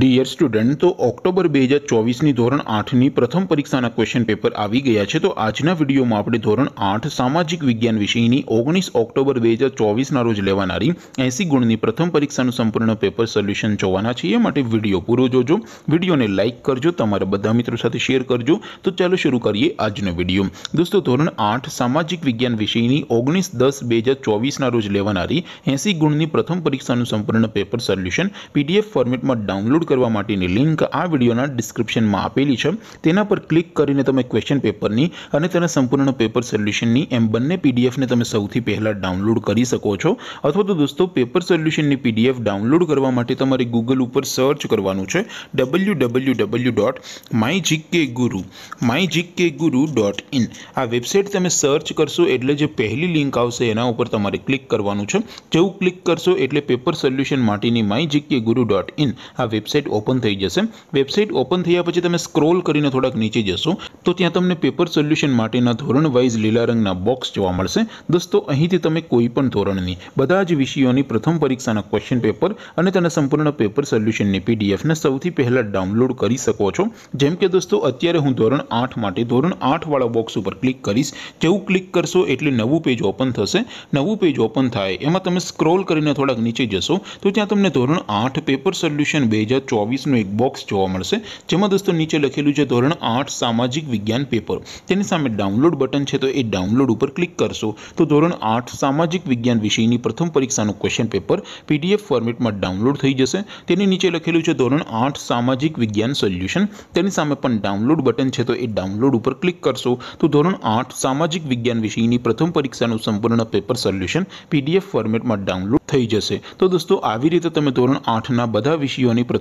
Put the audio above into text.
dear student તો October 2024 ની ધોરણ 8 ની પ્રથમ પરીક્ષાનું ક્વેશ્ચન પેપર આવી ગય છે તો આજના વિડિયોમાં આપણે ધોરણ 8 સામાજિક વિજ્ઞાન વિષયની 19 ઓક્ટોબર 2024 ના રોજ લેવાણારી 80 ગુણની પ્રથમ પરીક્ષાનું સંપૂર્ણ પેપર સોલ્યુશન જોવાના છે એટલે વિડિયો પૂરો જોજો વિડિયોને લાઈક કરજો તમારા બધા મિત્રો સાથે શેર કરજો તો ચાલો શરુ કરીએ આજનો વિડિયો દોસ્તો ધોરણ 8 સામાજિક વિજ્ઞાન વિષયની 19 10 2024 ના રોજ લેવાણારી 80 ગુણની પ્રથમ પરીક્ષાનું સંપૂર્ણ પેપર સોલ્યુશન પીડીએફ ફોર્મેટમાં ડાઉનલોડ કરવા માટેની લિંક આ વિડિયોના ડિસ્ક્રિપ્શનમાં આપેલી છે તેના પર ક્લિક કરીને તમે ક્વેશ્ચન પેપરની અને તેના સંપૂર્ણ પેપર સોલ્યુશનની એમ બંને પીડીએફ ને તમે સૌથી પહેલા ડાઉનલોડ કરી શકો છો અથવા તો દોસ્તો પેપર સોલ્યુશનની પીડીએફ ડાઉનલોડ કરવા માટે તમારે Google ઉપર સર્ચ કરવાનું છે www.mygkguru.mygkguru.in આ વેબસાઈટ તમે સર્ચ કરશો એટલે જે પહેલી લિંક આવશે તેના ઉપર તમારે ક્લિક કરવાનું છે જેવું ક્લિક કરશો એટલે પેપર સોલ્યુશન માટેની mygkguru.in આ વેબસાઇટ ઓપન થઈ જશે વેબસાઇટ ઓપન થયા પછી તમે સ્ક્રોલ કરીને થોડાક નીચે જશો તો ત્યાં તમને પેપર સોલ્યુશન માટેના ધોરણ વાઇઝ લીલા રંગના બોક્સ જોવા મળશે દોસ્તો અહીંથી તમે કોઈ પણ ધોરણની બધા જ વિષયોની પ્રથમ પરીક્ષાના ક્વેશ્ચન પેપર અને તેના સંપૂર્ણ પેપર સોલ્યુશનની પીડીએફને સૌથી પહેલાં ડાઉનલોડ કરી શકો છો જેમ કે દોસ્તો અત્યારે હું ધોરણ આઠ માટે ધોરણ આઠવાળા બોક્સ ઉપર ક્લિક કરીશ જેવું ક્લિક કરશો એટલે નવું પેજ ઓપન થશે નવું પેજ ઓપન થાય એમાં તમે સ્ક્રોલ કરીને થોડાક નીચે જશો તો ત્યાં તમને ધોરણ આઠ પેપર સોલ્યુશન બે એ 24 નો એક બોક્સ જોવા મળશે જેમમાં દોસ્તો નીચે લખેલું છે ધોરણ 8 સામાજિક વિજ્ઞાન પેપર તેની સામે ડાઉનલોડ બટન છે તો એ ડાઉનલોડ ઉપર ક્લિક કરશો તો ધોરણ 8 સામાજિક વિજ્ઞાન વિષયની પ્રથમ પરીક્ષા નું ક્વેશ્ચન પેપર પીડીએફ ફોર્મેટમાં ડાઉનલોડ થઈ જશે તેની નીચે લખેલું છે ધોરણ 8 સામાજિક વિજ્ઞાન સોલ્યુશન તેની સામે પણ ડાઉનલોડ બટન છે તો એ ડાઉનલોડ ઉપર ક્લિક કરશો તો ધોરણ 8 સામાજિક વિજ્ઞાન વિષયની પ્રથમ પરીક્ષા નું સંપૂર્ણ પેપર સોલ્યુશન પીડીએફ ફોર્મેટમાં ડાઉનલોડ થઈ જશે તો દોસ્તો આવી રીતે તમે ધોરણ 8 ના બધા વિષયોની